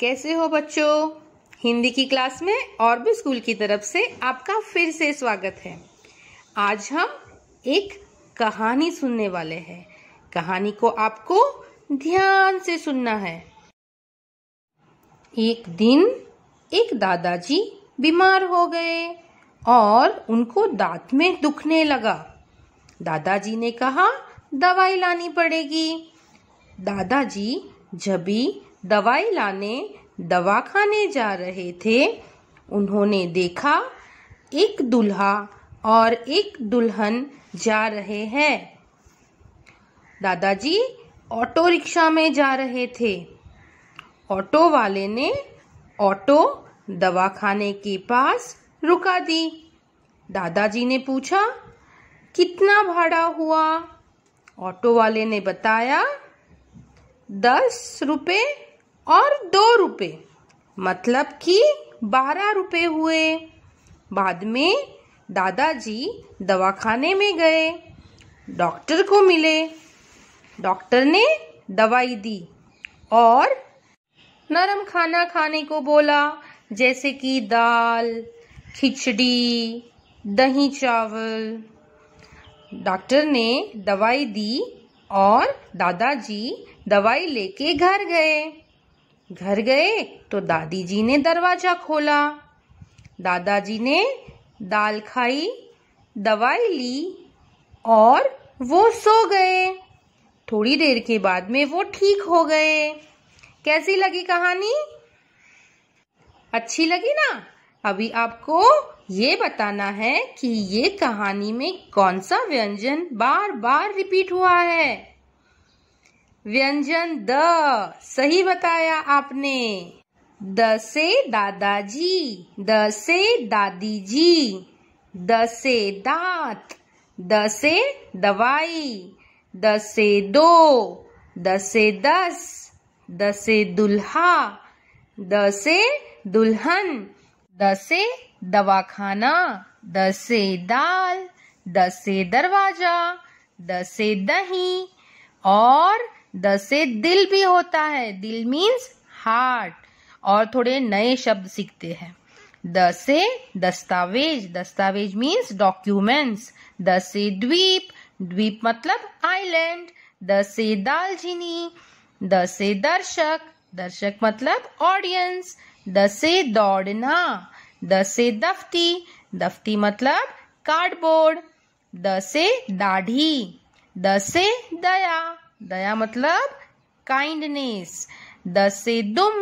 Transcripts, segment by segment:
कैसे हो बच्चों हिंदी की क्लास में और भी स्कूल की तरफ से आपका फिर से स्वागत है आज हम एक कहानी सुनने वाले हैं कहानी को आपको ध्यान से सुनना है एक दिन एक दादाजी बीमार हो गए और उनको दांत में दुखने लगा दादाजी ने कहा दवाई लानी पड़ेगी दादाजी जबी दवाई लाने दवा खाने जा रहे थे उन्होंने देखा एक दुल्हा और एक दुल्हन जा रहे हैं दादाजी ऑटो रिक्शा में जा रहे थे ऑटो वाले ने ऑटो दवाखाने के पास रुका दी दादाजी ने पूछा कितना भाड़ा हुआ ऑटो वाले ने बताया दस रुपये और दो रुपए मतलब कि बारह रुपए हुए बाद में दादाजी दवाखाने में गए डॉक्टर को मिले डॉक्टर ने दवाई दी और नरम खाना खाने को बोला जैसे कि दाल खिचड़ी दही चावल डॉक्टर ने दवाई दी और दादाजी दवाई लेके घर गए घर गए तो दादी जी ने दरवाजा खोला दादाजी ने दाल खाई दवाई ली और वो सो गए थोड़ी देर के बाद में वो ठीक हो गए कैसी लगी कहानी अच्छी लगी ना अभी आपको ये बताना है कि ये कहानी में कौन सा व्यंजन बार बार रिपीट हुआ है व्यंजन द सही बताया आपने द से दादाजी द से दादी जी द से दांत द से दवाई द से दो द से दस द से दुल्हा द से दुल्हन द से दवाखाना द से दाल द से दरवाजा द से दही और द से दिल भी होता है दिल मीन्स हार्ट और थोड़े नए शब्द सीखते हैं द से दस्तावेज दस्तावेज मीन्स डॉक्यूमेंट्स द से द्वीप द्वीप मतलब आइलैंड द से दालचीनी द से दर्शक दर्शक मतलब ऑडियंस द से दौड़ना द से दफ्ती दफ्ती मतलब कार्डबोर्ड द से दाढ़ी द से दया दया मतलब काइंडनेस दसे दुम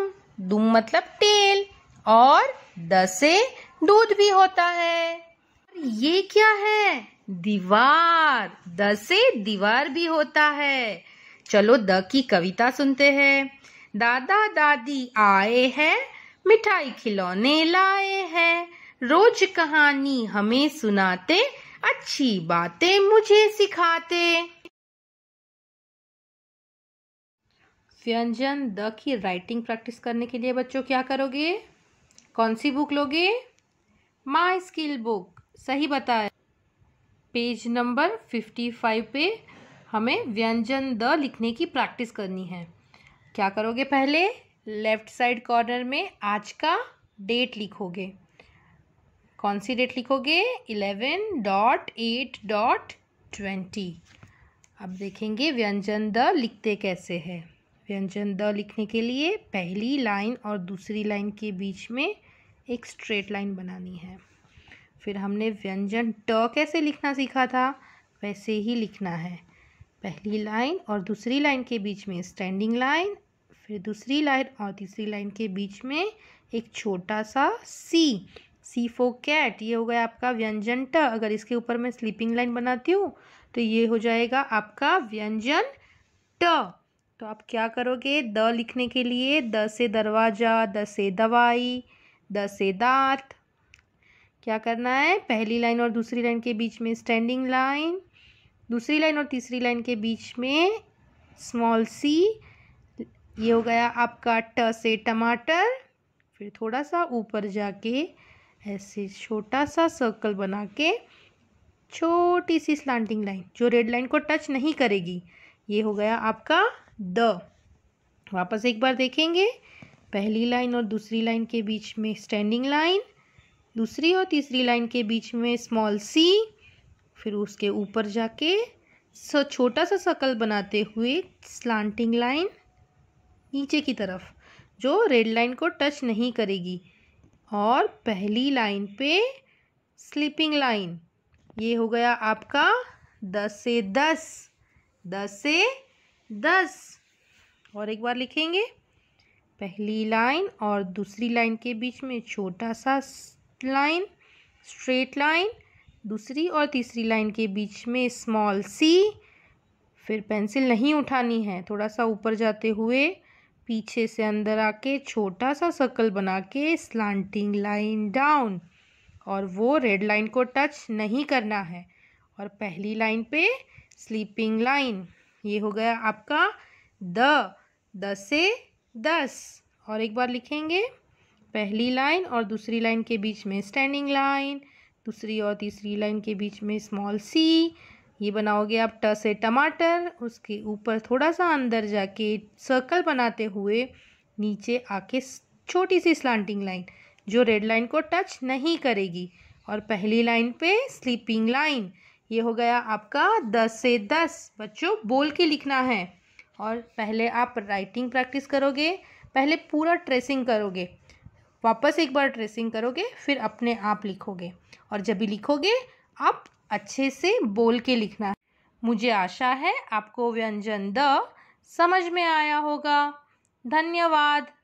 दुम मतलब टेल और दसे दूध भी होता है ये क्या है दीवार दसे दीवार भी होता है चलो द की कविता सुनते हैं दादा दादी आए हैं मिठाई खिलौने लाए हैं रोज कहानी हमें सुनाते अच्छी बातें मुझे सिखाते व्यंजन द की राइटिंग प्रैक्टिस करने के लिए बच्चों क्या करोगे कौन सी बुक लोगे माई स्किल बुक सही बताए पेज नंबर फिफ्टी फाइव पे हमें व्यंजन द लिखने की प्रैक्टिस करनी है क्या करोगे पहले लेफ्ट साइड कॉर्नर में आज का डेट लिखोगे कौन सी डेट लिखोगे eleven dot eight dot twenty अब देखेंगे व्यंजन द लिखते कैसे है व्यंजन द लिखने के लिए पहली लाइन और दूसरी लाइन के बीच में एक स्ट्रेट लाइन बनानी है फिर हमने व्यंजन ट कैसे लिखना सीखा था वैसे ही लिखना है पहली लाइन और दूसरी लाइन के बीच में स्टैंडिंग लाइन फिर दूसरी लाइन और तीसरी लाइन के बीच में एक छोटा सा सी सी फो कैट ये हो गया आपका व्यंजन ट अगर इसके ऊपर मैं स्लीपिंग लाइन बनाती हूँ तो ये हो जाएगा आपका व्यंजन ट तो आप क्या करोगे द लिखने के लिए द से दरवाज़ा द से दवाई द से दांत क्या करना है पहली लाइन और दूसरी लाइन के बीच में स्टैंडिंग लाइन दूसरी लाइन और तीसरी लाइन के बीच में स्मॉल सी ये हो गया आपका ट से टमाटर फिर थोड़ा सा ऊपर जाके ऐसे छोटा सा सर्कल बना के छोटी सी स्लांटिंग लाइन जो रेड लाइन को टच नहीं करेगी ये हो गया आपका द वापस एक बार देखेंगे पहली लाइन और दूसरी लाइन के बीच में स्टैंडिंग लाइन दूसरी और तीसरी लाइन के बीच में स्मॉल सी फिर उसके ऊपर जाके स छोटा सा सकल बनाते हुए स्लांटिंग लाइन नीचे की तरफ जो रेड लाइन को टच नहीं करेगी और पहली लाइन पे स्लीपिंग लाइन ये हो गया आपका दस से दस दस से दस और एक बार लिखेंगे पहली लाइन और दूसरी लाइन के बीच में छोटा सा लाइन स्ट्रेट लाइन दूसरी और तीसरी लाइन के बीच में स्मॉल सी फिर पेंसिल नहीं उठानी है थोड़ा सा ऊपर जाते हुए पीछे से अंदर आके छोटा सा सर्कल बना के स्लांटिंग लाइन डाउन और वो रेड लाइन को टच नहीं करना है और पहली लाइन पे स्लीपिंग लाइन ये हो गया आपका द द से दस और एक बार लिखेंगे पहली लाइन और दूसरी लाइन के बीच में स्टैंडिंग लाइन दूसरी और तीसरी लाइन के बीच में स्मॉल सी ये बनाओगे आप ट से टमाटर उसके ऊपर थोड़ा सा अंदर जाके सर्कल बनाते हुए नीचे आके छोटी सी स्लांटिंग लाइन जो रेड लाइन को टच नहीं करेगी और पहली लाइन पे स्लीपिंग लाइन ये हो गया आपका दस से दस बच्चों बोल के लिखना है और पहले आप राइटिंग प्रैक्टिस करोगे पहले पूरा ट्रेसिंग करोगे वापस एक बार ट्रेसिंग करोगे फिर अपने आप लिखोगे और जब भी लिखोगे आप अच्छे से बोल के लिखना मुझे आशा है आपको व्यंजन द समझ में आया होगा धन्यवाद